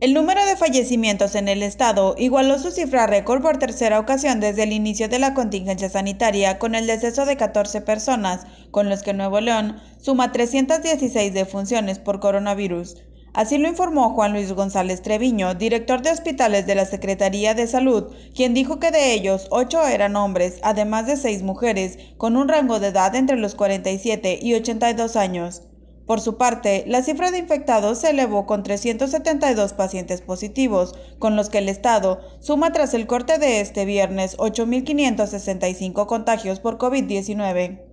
El número de fallecimientos en el estado igualó su cifra récord por tercera ocasión desde el inicio de la contingencia sanitaria con el deceso de 14 personas, con los que Nuevo León suma 316 defunciones por coronavirus. Así lo informó Juan Luis González Treviño, director de hospitales de la Secretaría de Salud, quien dijo que de ellos ocho eran hombres, además de seis mujeres, con un rango de edad entre los 47 y 82 años. Por su parte, la cifra de infectados se elevó con 372 pacientes positivos, con los que el Estado suma tras el corte de este viernes 8.565 contagios por COVID-19.